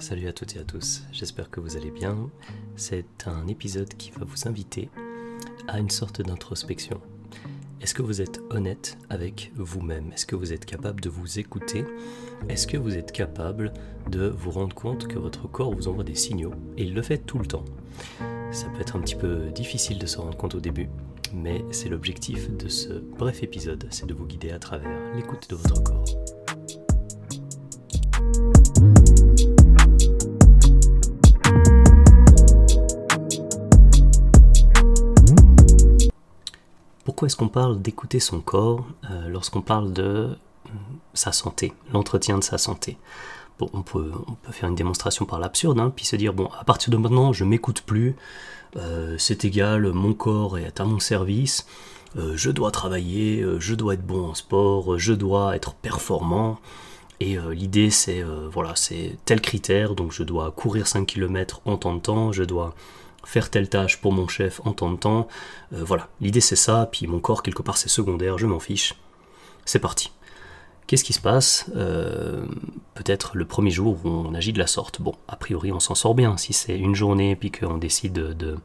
Salut à toutes et à tous, j'espère que vous allez bien. C'est un épisode qui va vous inviter à une sorte d'introspection. Est-ce que vous êtes honnête avec vous-même Est-ce que vous êtes capable de vous écouter Est-ce que vous êtes capable de vous rendre compte que votre corps vous envoie des signaux Et il le fait tout le temps. Ça peut être un petit peu difficile de se rendre compte au début, mais c'est l'objectif de ce bref épisode, c'est de vous guider à travers l'écoute de votre corps. pourquoi est-ce qu'on parle d'écouter son corps euh, lorsqu'on parle de euh, sa santé, l'entretien de sa santé Bon, on peut, on peut, faire une démonstration par l'absurde, hein, puis se dire, bon, à partir de maintenant, je m'écoute plus, euh, c'est égal, mon corps est à mon service, je dois travailler, je dois être bon en sport, je dois être performant. Et l'idée, c'est voilà, c'est tel critère, donc je dois courir 5 km en temps de temps, je dois faire telle tâche pour mon chef en temps de temps. Euh, voilà, l'idée c'est ça, puis mon corps quelque part c'est secondaire, je m'en fiche. C'est parti. Qu'est-ce qui se passe euh, Peut-être le premier jour où on agit de la sorte. Bon, a priori on s'en sort bien. Si c'est une journée puis qu'on décide de,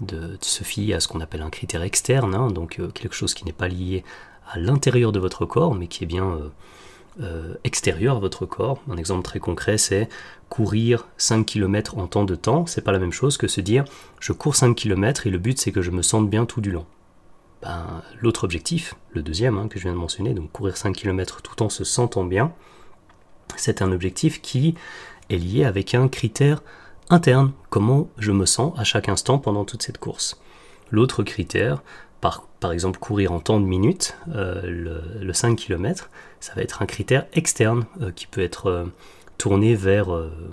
de, se fier à ce qu'on appelle un critère externe, hein, donc euh, quelque chose qui n'est pas lié à l'intérieur de votre corps, mais qui est bien euh, extérieur à votre corps. Un exemple très concret, c'est courir 5 km en temps de temps. C'est pas la même chose que se dire je cours 5 km et le but c'est que je me sente bien tout du long. Ben, l'autre objectif, le deuxième hein, que je viens de mentionner, donc courir 5 km tout en se sentant bien, c'est un objectif qui est lié avec un critère interne, comment je me sens à chaque instant pendant toute cette course. L'autre critère, par, exemple courir en temps de minutes, euh, le, 5 km, ça va être un critère externe euh, qui peut être euh, tourné vers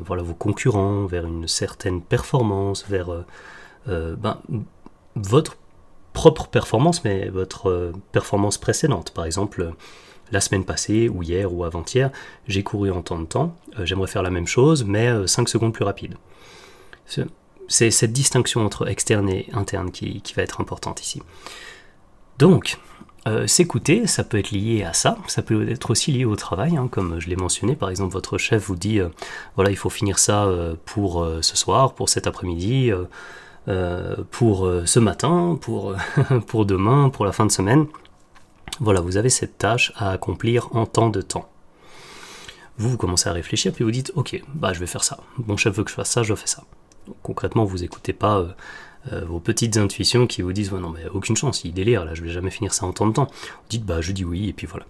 voilà, vos concurrents, vers une certaine performance, vers ben, votre propre performance, mais votre performance précédente. Par exemple, la semaine passée, ou hier, ou avant-hier, j'ai couru en temps de temps, j'aimerais faire la même chose, mais 5 secondes plus rapide c'est cette distinction entre externe et interne qui, va être importante ici. Donc, euh, s'écouter, ça peut être lié à ça, ça peut être aussi lié au travail, hein, comme je l'ai mentionné, par exemple, votre chef vous dit, euh, voilà, il faut finir ça euh, pour ce soir, pour cet après-midi, pour ce matin, pour, pour demain, pour la fin de semaine. Voilà, vous avez cette tâche à accomplir en temps de temps. Vous, vous commencez à réfléchir, puis vous dites, ok, bah je vais faire ça. Mon chef veut que je fasse ça, je fais ça concrètement, vous n'écoutez pas euh, euh, vos petites intuitions qui vous disent non mais aucune chance, il délire là, je vais jamais finir ça en temps de temps. Vous dites bah je dis oui et puis voilà.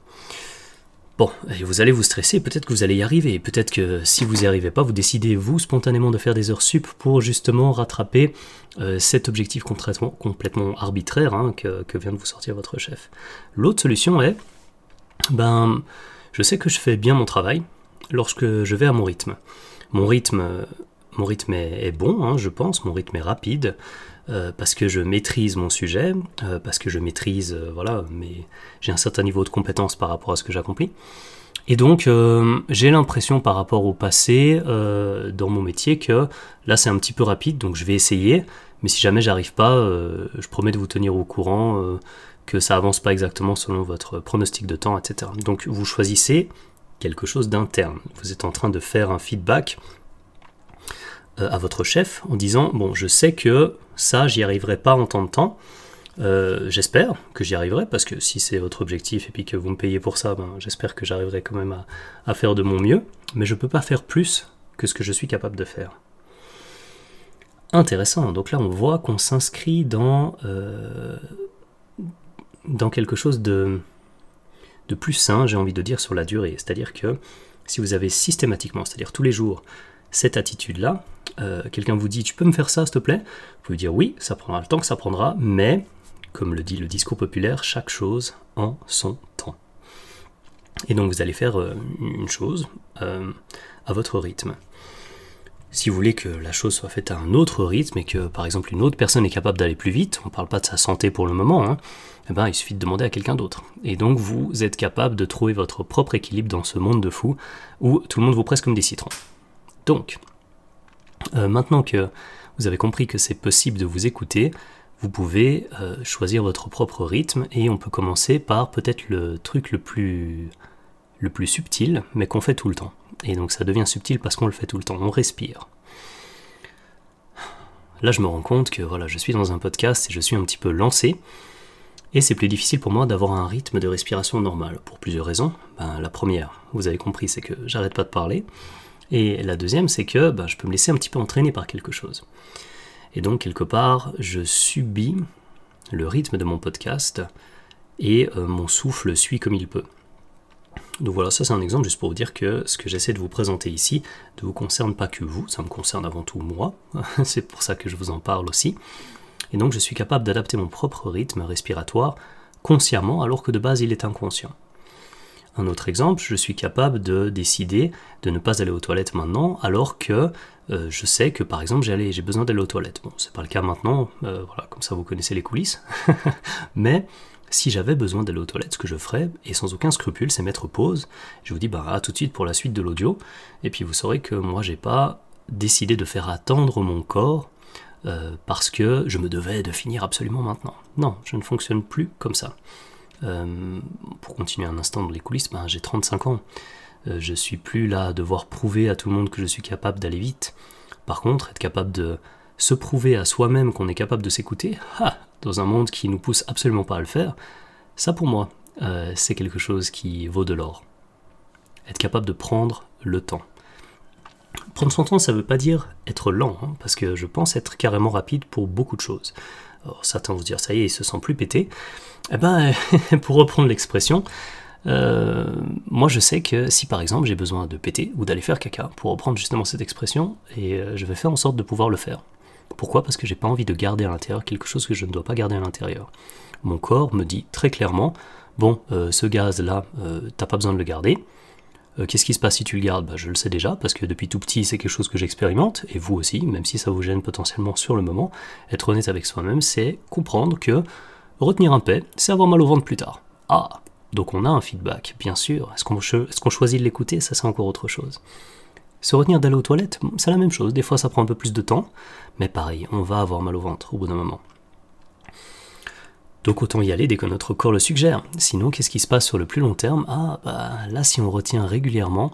Bon, et vous allez vous stresser, peut-être que vous allez y arriver, peut-être que si vous n'y arrivez pas, vous décidez vous spontanément de faire des heures sup pour justement rattraper euh, cet objectif complètement, complètement arbitraire hein, que, que, vient de vous sortir votre chef. L'autre solution est, ben, je sais que je fais bien mon travail lorsque je vais à mon rythme. Mon rythme, mon rythme est, bon, hein, je pense, mon rythme est rapide, euh, parce que je maîtrise mon sujet, euh, parce que je maîtrise, euh, voilà, mais j'ai un certain niveau de compétence par rapport à ce que j'accomplis. Et donc, j'ai l'impression par rapport au passé, dans mon métier, que là, c'est un petit peu rapide, donc je vais essayer, mais si jamais j'arrive pas, je promets de vous tenir au courant que ça avance pas exactement selon votre pronostic de temps, etc. Donc, vous choisissez quelque chose d'interne. Vous êtes en train de faire un feedback euh, à votre chef en disant bon je sais que ça j'y arriverai pas en temps de euh, temps j'espère que j'y arriverai parce que si c'est votre objectif et puis que vous me payez pour ça ben, j'espère que j'arriverai quand même à, faire de mon mieux mais je peux pas faire plus que ce que je suis capable de faire intéressant donc là on voit qu'on s'inscrit dans euh, dans quelque chose de de plus sain j'ai envie de dire sur la durée c'est à dire que si vous avez systématiquement c'est à dire tous les jours cette attitude-là. Euh, quelqu'un vous dit Tu peux me faire ça, s'il te plaît Vous pouvez dire Oui, ça prendra le temps que ça prendra, mais comme le dit le discours populaire, chaque chose en son temps. Et donc vous allez faire euh, une chose euh, à votre rythme. Si vous voulez que la chose soit faite à un autre rythme et que par exemple une autre personne est capable d'aller plus vite, on ne parle pas de sa santé pour le moment, hein, eh ben, il suffit de demander à quelqu'un d'autre. Et donc vous êtes capable de trouver votre propre équilibre dans ce monde de fous où tout le monde vous presse comme des citrons. Donc, euh, maintenant que vous avez compris que c'est possible de vous écouter, vous pouvez euh, choisir votre propre rythme et on peut commencer par peut-être le truc le plus, le plus subtil, mais qu'on fait tout le temps. Et donc ça devient subtil parce qu'on le fait tout le temps, on respire. Là, je me rends compte que voilà, je suis dans un podcast et je suis un petit peu lancé. Et c'est plus difficile pour moi d'avoir un rythme de respiration normal, pour plusieurs raisons. Ben, la première, vous avez compris, c'est que j'arrête pas de parler. Et la deuxième, c'est que bah, je peux me laisser un petit peu entraîner par quelque chose. Et donc, quelque part, je subis le rythme de mon podcast et euh, mon souffle suit comme il peut. Donc voilà, ça c'est un exemple juste pour vous dire que ce que j'essaie de vous présenter ici ne vous concerne pas que vous, ça me concerne avant tout moi, c'est pour ça que je vous en parle aussi. Et donc je suis capable d'adapter mon propre rythme respiratoire consciemment alors que de base il est inconscient. Un autre exemple, je suis capable de décider de ne pas aller aux toilettes maintenant alors que euh, je sais que par exemple j'ai besoin d'aller aux toilettes. Bon, c'est pas le cas maintenant, euh, voilà, comme ça vous connaissez les coulisses. Mais si j'avais besoin d'aller aux toilettes, ce que je ferais, et sans aucun scrupule, c'est mettre pause. Je vous dis bah, à tout de suite pour la suite de l'audio, et puis vous saurez que moi j'ai pas décidé de faire attendre mon corps euh, parce que je me devais de finir absolument maintenant. Non, je ne fonctionne plus comme ça. Euh, pour continuer un instant dans les coulisses, ben, j'ai 35 ans. Euh, je suis plus là à devoir prouver à tout le monde que je suis capable d'aller vite. Par contre, être capable de se prouver à soi-même qu'on est capable de s'écouter, ah, dans un monde qui nous pousse absolument pas à le faire, ça pour moi, euh, c'est quelque chose qui vaut de l'or. Être capable de prendre le temps. Prendre son temps, ça ne veut pas dire être lent, hein, parce que je pense être carrément rapide pour beaucoup de choses certains vont dire ça y est, il se sent plus pété. Eh ben, pour reprendre l'expression, euh, moi je sais que si par exemple j'ai besoin de péter ou d'aller faire caca, pour reprendre justement cette expression, et euh, je vais faire en sorte de pouvoir le faire. Pourquoi Parce que j'ai pas envie de garder à l'intérieur quelque chose que je ne dois pas garder à l'intérieur. Mon corps me dit très clairement, bon, euh, ce gaz là, tu t'as pas besoin de le garder, euh, qu'est-ce qui se passe si tu le gardes bah, Je le sais déjà, parce que depuis tout petit, c'est quelque chose que j'expérimente, et vous aussi, même si ça vous gêne potentiellement sur le moment, être honnête avec soi-même, c'est comprendre que retenir un paix, c'est avoir mal au ventre plus tard. Ah Donc on a un feedback, bien sûr. Est-ce qu'on choisit de l'écouter Ça, c'est encore autre chose. Se retenir d'aller aux toilettes, hmm, c'est la même chose. Des fois, ça prend un peu plus de temps, mais pareil, on va avoir mal au ventre au bout d'un moment. Donc autant y aller dès que notre corps le suggère. Sinon, qu'est-ce qui se passe sur le plus long terme Ah, bah, là, si on retient régulièrement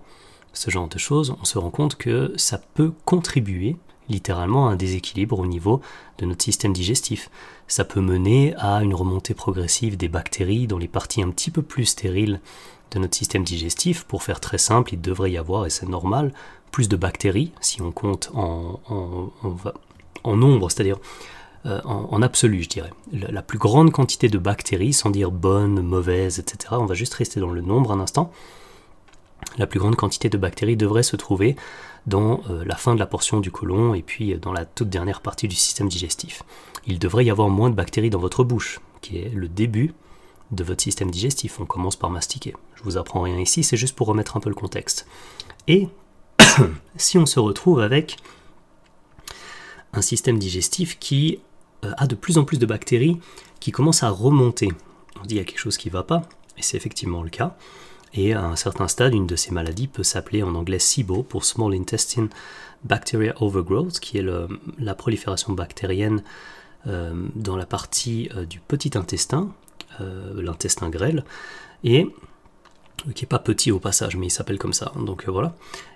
ce genre de choses, on se rend compte que ça peut contribuer littéralement à un déséquilibre au niveau de notre système digestif. Ça peut mener à une remontée progressive des bactéries dans les parties un petit peu plus stériles de notre système digestif. Pour faire très simple, il devrait y avoir, et c'est normal, plus de bactéries si on compte en, en nombre, c'est-à-dire euh, en, absolu, je dirais. La, plus grande quantité de bactéries, sans dire bonnes, mauvaises, etc., on va juste rester dans le nombre un instant, la plus grande quantité de bactéries devrait se trouver dans euh, la fin de la portion du côlon et puis euh, dans la toute dernière partie du système digestif. Il devrait y avoir moins de bactéries dans votre bouche, qui est le début de votre système digestif. On commence par mastiquer. Je vous apprends rien ici, c'est juste pour remettre un peu le contexte. Et si on se retrouve avec un système digestif qui euh, a de plus en plus de bactéries qui commencent à remonter. On dit qu'il y a quelque chose qui ne va pas, et c'est effectivement le cas. Et à un certain stade, une de ces maladies peut s'appeler en anglais SIBO pour Small Intestine Bacteria Overgrowth, qui est la prolifération bactérienne euh, dans la partie euh, du petit intestin, l'intestin grêle. Et qui est pas petit au passage, mais il s'appelle comme ça, hein, donc euh, voilà.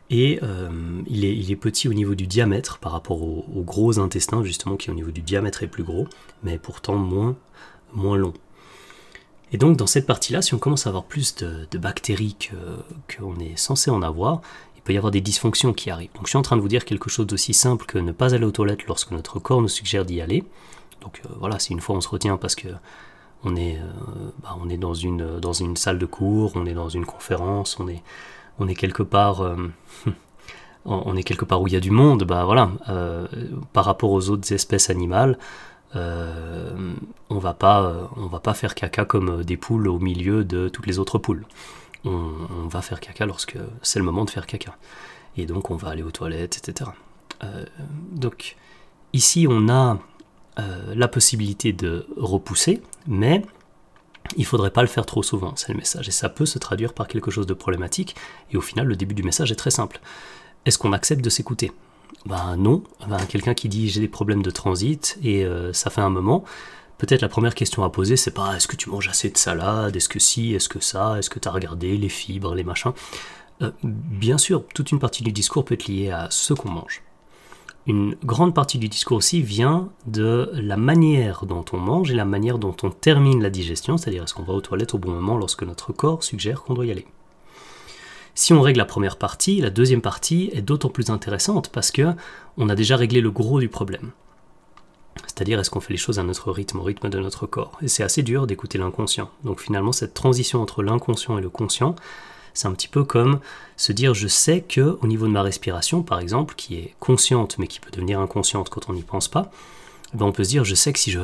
Et euh, il, est, petit au niveau du diamètre par rapport aux gros intestins, justement, qui au niveau du diamètre est plus gros, mais pourtant moins, moins long. Et donc dans cette partie-là, si on commence à avoir plus de, bactéries qu'on est censé en avoir, il peut y avoir des dysfonctions qui arrivent. Donc je suis en train de vous dire quelque chose d'aussi simple que ne pas aller aux toilettes lorsque notre corps nous suggère d'y aller. Donc euh, voilà, c'est une fois on se retient parce que on est, euh, bah, on est dans, une, euh, dans une salle de cours, on est dans une conférence, on est, on est quelque part... Euh, on est quelque part où il y a du monde, bah voilà, par rapport aux autres espèces animales, on va pas, on va pas faire caca comme des poules au milieu de toutes les autres poules. On, on va faire caca lorsque c'est le moment de faire caca. Et donc on va aller aux toilettes, etc. donc ici on a euh, la possibilité de repousser, mais il faudrait pas le faire trop souvent, c'est le message. Et ça peut se traduire par quelque chose de problématique. Et au final, le début du message est très simple. Est-ce qu'on accepte de s'écouter Ben non. Ben, quelqu'un qui dit j'ai des problèmes de transit et euh, ça fait un moment, peut-être la première question à poser, c'est pas est-ce que tu manges assez de salade Est-ce que si Est-ce que ça Est-ce que tu as regardé les fibres, les machins euh, Bien sûr, toute une partie du discours peut être liée à ce qu'on mange une grande partie du discours aussi vient de la manière dont on mange et la manière dont on termine la digestion, c'est-à-dire est-ce qu'on va aux toilettes au bon moment lorsque notre corps suggère qu'on doit y aller. Si on règle la première partie, la deuxième partie est d'autant plus intéressante parce que on a déjà réglé le gros du problème. C'est-à-dire est-ce qu'on fait les choses à notre rythme, au rythme de notre corps. Et c'est assez dur d'écouter l'inconscient. Donc finalement cette transition entre l'inconscient et le conscient, c'est un petit peu comme se dire je sais que au niveau de ma respiration, par exemple, qui est consciente mais qui peut devenir inconsciente quand on n'y pense pas, ben, on peut se dire je sais que si je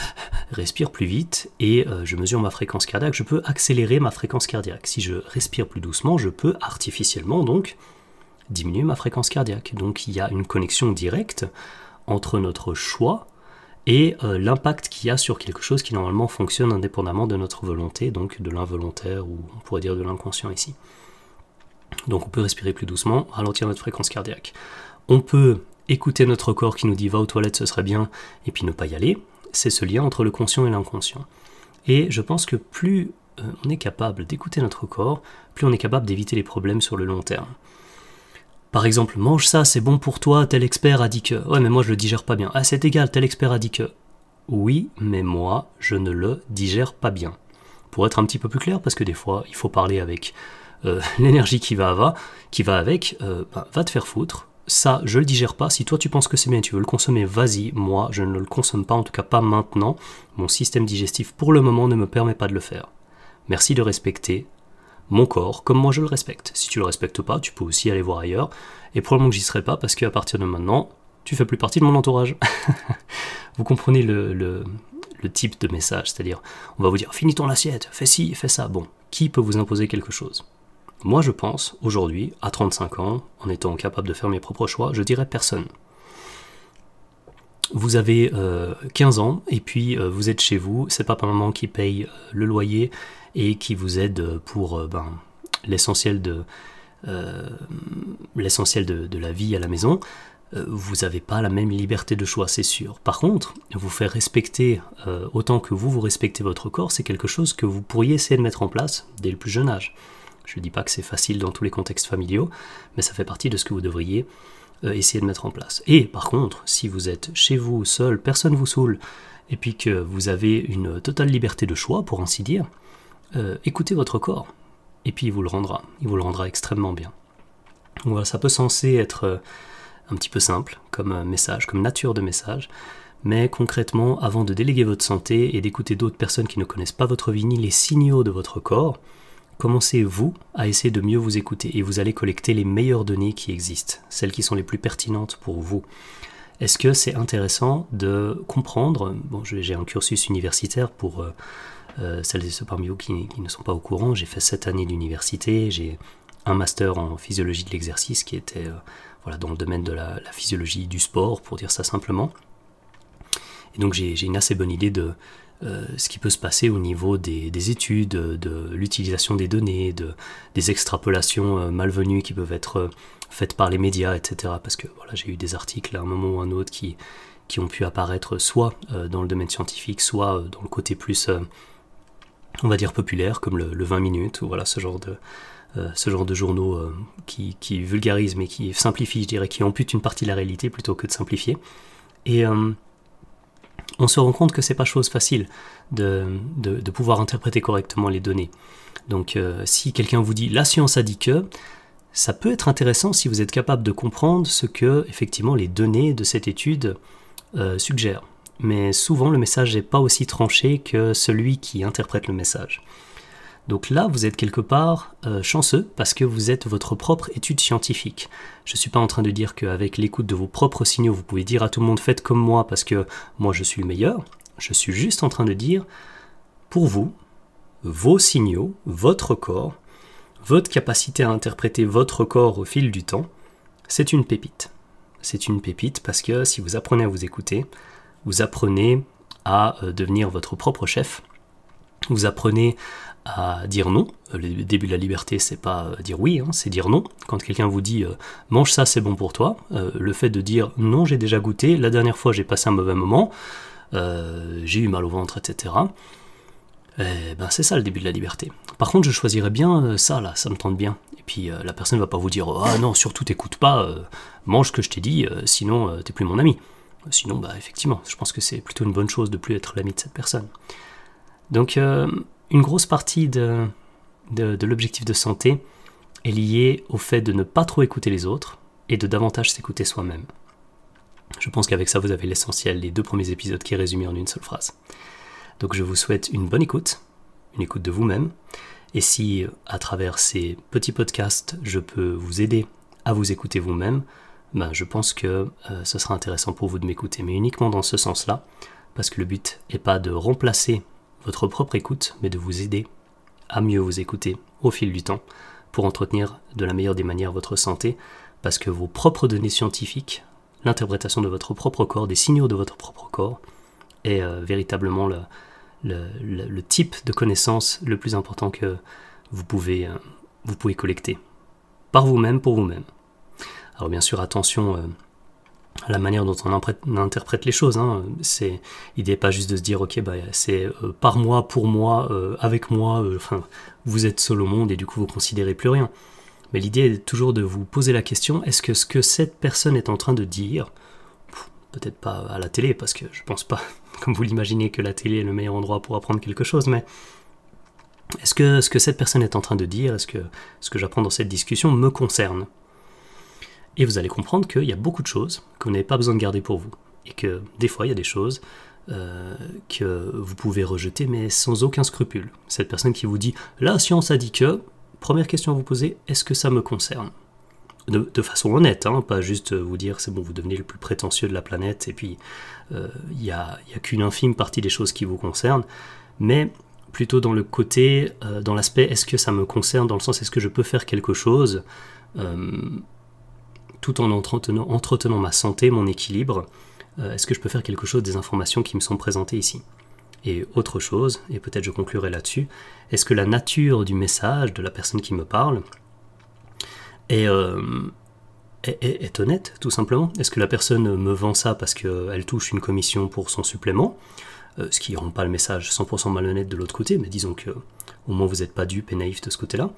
respire plus vite et euh, je mesure ma fréquence cardiaque, je peux accélérer ma fréquence cardiaque. Si je respire plus doucement, je peux artificiellement donc diminuer ma fréquence cardiaque. Donc il y a une connexion directe entre notre choix et euh, l'impact qu'il y a sur quelque chose qui normalement fonctionne indépendamment de notre volonté, donc de l'involontaire ou on pourrait dire de l'inconscient ici. Donc on peut respirer plus doucement, ralentir notre fréquence cardiaque. On peut écouter notre corps qui nous dit va aux toilettes, ce serait bien, et puis ne pas y aller. C'est ce lien entre le conscient et l'inconscient. Et je pense que plus euh, on est capable d'écouter notre corps, plus on est capable d'éviter les problèmes sur le long terme. Par exemple, mange ça, c'est bon pour toi, tel expert a dit que. Ouais, mais moi je le digère pas bien. Ah, c'est égal, tel expert a dit que. Oui, mais moi je ne le digère pas bien. Pour être un petit peu plus clair, parce que des fois il faut parler avec euh, l'énergie qui va, va, qui va avec, euh, bah, va te faire foutre. Ça, je le digère pas. Si toi tu penses que c'est bien, tu veux le consommer, vas-y. Moi, je ne le consomme pas, en tout cas pas maintenant. Mon système digestif pour le moment ne me permet pas de le faire. Merci de respecter mon corps comme moi je le respecte. Si tu le respectes pas, tu peux aussi aller voir ailleurs. Et probablement que j'y serai pas parce qu'à partir de maintenant, tu fais plus partie de mon entourage. vous comprenez le, type de message, c'est-à-dire on va vous dire finis ton assiette, fais ci, fais ça. Bon, qui peut vous imposer quelque chose Moi je pense, aujourd'hui, à 35 ans, en étant capable de faire mes propres choix, je dirais personne. Vous avez 15 euh, ans et puis euh, vous êtes chez vous, c'est papa maman qui paye euh, le loyer, et qui vous aide pour euh, ben, euh, l'essentiel de, de, la vie à la maison, euh, vous n'avez pas la même liberté de choix, c'est sûr. Par contre, vous faire respecter autant que vous, vous respectez votre corps, c'est quelque chose que vous pourriez essayer de mettre en place dès le plus jeune âge. Je ne dis pas que c'est facile dans tous les contextes familiaux, mais ça fait partie de ce que vous devriez essayer de mettre en place. Et par contre, si vous êtes chez vous seul, personne ne vous saoule, et puis que vous avez une totale liberté de choix, pour ainsi dire, euh, écoutez votre corps, et puis il vous le rendra. Il vous le rendra extrêmement bien. voilà, ça peut censé être euh, un petit peu simple comme euh, message, comme nature de message, mais concrètement, avant de déléguer votre santé et d'écouter d'autres personnes qui ne connaissent pas votre vie ni les signaux de votre corps, commencez vous à essayer de mieux vous écouter et vous allez collecter les meilleures données qui existent, celles qui sont les plus pertinentes pour vous. Est-ce que c'est intéressant de comprendre, bon j'ai un cursus universitaire pour euh, celles et ceux parmi vous qui, ne sont pas au courant, j'ai fait 7 années d'université, j'ai un master en physiologie de l'exercice qui était euh, voilà, dans le domaine de la, physiologie du sport, pour dire ça simplement. Et donc j'ai une assez bonne idée de euh, ce qui peut se passer au niveau des, études, de, l'utilisation des données, de, des extrapolations malvenues qui peuvent être faites par les médias, etc. Parce que voilà, j'ai eu des articles à un moment ou à un autre qui, qui ont pu apparaître soit dans le domaine scientifique, soit dans le côté plus on va dire populaire, comme le, 20 minutes ou voilà ce genre de, euh, ce genre de journaux euh, qui, qui vulgarisent mais qui simplifient, je dirais, qui amputent une partie de la réalité plutôt que de simplifier. Et euh, on se rend compte que c'est pas chose facile de, pouvoir interpréter correctement les données. Donc si quelqu'un vous dit la science a dit que, ça peut être intéressant si vous êtes capable de comprendre ce que effectivement les données de cette étude suggèrent mais souvent le message n'est pas aussi tranché que celui qui interprète le message. Donc là, vous êtes quelque part euh, chanceux parce que vous êtes votre propre étude scientifique. Je ne suis pas en train de dire qu'avec l'écoute de vos propres signaux, vous pouvez dire à tout le monde faites comme moi parce que moi je suis le meilleur. Je suis juste en train de dire, pour vous, vos signaux, votre corps, votre capacité à interpréter votre corps au fil du temps, c'est une pépite. C'est une pépite parce que si vous apprenez à vous écouter, vous apprenez à euh, devenir votre propre chef. Vous apprenez à dire non. Euh, le début de la liberté, c'est pas euh, dire oui, hein, c'est dire non. Quand quelqu'un vous dit mange ça, c'est bon pour toi, le fait de dire non, j'ai déjà goûté, la dernière fois j'ai passé un mauvais moment, j'ai eu mal au ventre, etc. Eh ben, c'est ça le début de la liberté. Par contre, je choisirais bien ça, là, ça me tente bien. Et puis la personne ne va pas vous dire ah non, surtout t'écoute pas, mange ce que je t'ai dit, sinon t'es plus mon ami. Sinon, bah, effectivement, je pense que c'est plutôt une bonne chose de plus être l'ami de cette personne. Donc, euh, une grosse partie de, l'objectif de santé est liée au fait de ne pas trop écouter les autres et de davantage s'écouter soi-même. Je pense qu'avec ça, vous avez l'essentiel, des deux premiers épisodes qui est résumé en une seule phrase. Donc, je vous souhaite une bonne écoute, une écoute de vous-même. Et si, euh, à travers ces petits podcasts, je peux vous aider à vous écouter vous-même, ben, je pense que euh, ce sera intéressant pour vous de m'écouter, mais uniquement dans ce sens-là, parce que le but n'est pas de remplacer votre propre écoute, mais de vous aider à mieux vous écouter au fil du temps pour entretenir de la meilleure des manières votre santé, parce que vos propres données scientifiques, l'interprétation de votre propre corps, des signaux de votre propre corps, est euh, véritablement le, type de connaissance le plus important que vous pouvez, euh, vous pouvez collecter par vous-même pour vous-même. Alors bien sûr, attention à euh, la manière dont on interprète les choses. Hein. C'est l'idée pas juste de se dire ok bah, c'est euh, par moi, pour moi, euh, avec moi. vous êtes seul au monde et du coup vous considérez plus rien. Mais l'idée est toujours de vous poser la question est-ce que ce que cette personne est en train de dire, peut-être pas à la télé parce que je pense pas, comme vous l'imaginez, que la télé est le meilleur endroit pour apprendre quelque chose, mais est-ce que ce que cette personne est en train de dire, est-ce que ce que j'apprends dans cette discussion me concerne et vous allez comprendre qu'il y a beaucoup de choses que vous n'avez pas besoin de garder pour vous. Et que des fois, il y a des choses euh, que vous pouvez rejeter, mais sans aucun scrupule. Cette personne qui vous dit La science a dit que. Première question à vous poser Est-ce que ça me concerne de, façon honnête, hein, pas juste vous dire c'est bon, vous devenez le plus prétentieux de la planète et puis euh, il n'y a, qu'une infime partie des choses qui vous concernent, mais plutôt dans le côté, euh, dans l'aspect est-ce que ça me concerne, dans le sens est-ce que je peux faire quelque chose tout en entretenant, ma santé, mon équilibre euh, Est-ce que je peux faire quelque chose des informations qui me sont présentées ici Et autre chose, et peut-être je conclurai là-dessus, est-ce que la nature du message de la personne qui me parle est, euh, honnête, tout simplement Est-ce que la personne me vend ça parce qu'elle touche une commission pour son supplément euh, ce qui ne rend pas le message 100% malhonnête de l'autre côté, mais disons que au moins vous n'êtes pas dupe et naïf de ce côté-là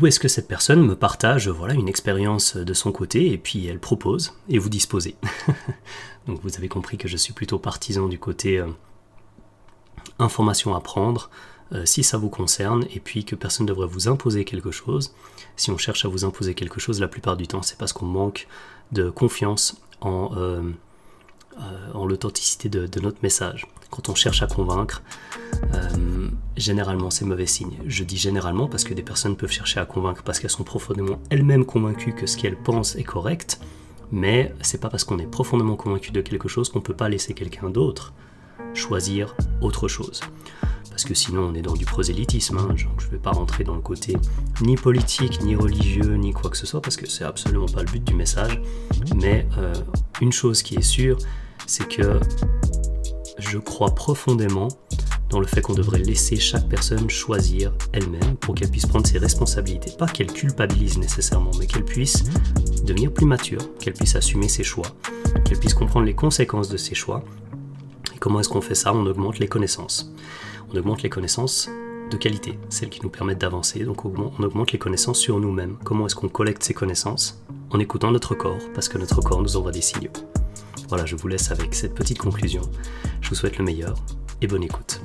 où est-ce que cette personne me partage voilà une expérience de son côté et puis elle propose et vous disposez. Donc vous avez compris que je suis plutôt partisan du côté euh, information à prendre euh, si ça vous concerne et puis que personne ne devrait vous imposer quelque chose. Si on cherche à vous imposer quelque chose, la plupart du temps c'est parce qu'on manque de confiance en, euh, en l'authenticité de, notre message. Quand on cherche à convaincre. Généralement, c'est mauvais signe. Je dis généralement parce que des personnes peuvent chercher à convaincre parce qu'elles sont profondément elles-mêmes convaincues que ce qu'elles pensent est correct, mais c'est pas parce qu'on est profondément convaincu de quelque chose qu'on peut pas laisser quelqu'un d'autre choisir autre chose. Parce que sinon, on est dans du prosélytisme. Hein. je ne vais pas rentrer dans le côté ni politique, ni religieux, ni quoi que ce soit, parce que c'est absolument pas le but du message. Mais euh, une chose qui est sûre, c'est que je crois profondément dans le fait qu'on devrait laisser chaque personne choisir elle-même pour qu'elle puisse prendre ses responsabilités. Pas qu'elle culpabilise nécessairement, mais qu'elle puisse devenir plus mature, qu'elle puisse assumer ses choix, qu'elle puisse comprendre les conséquences de ses choix. Et comment est-ce qu'on fait ça On augmente les connaissances. On augmente les connaissances de qualité, celles qui nous permettent d'avancer. Donc on augmente les connaissances sur nous-mêmes. Comment est-ce qu'on collecte ces connaissances En écoutant notre corps, parce que notre corps nous envoie des signaux. Voilà, je vous laisse avec cette petite conclusion. Je vous souhaite le meilleur et bonne écoute.